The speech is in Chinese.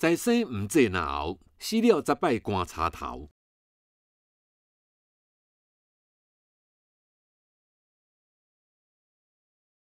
再生毋济难死了再拜棺插头。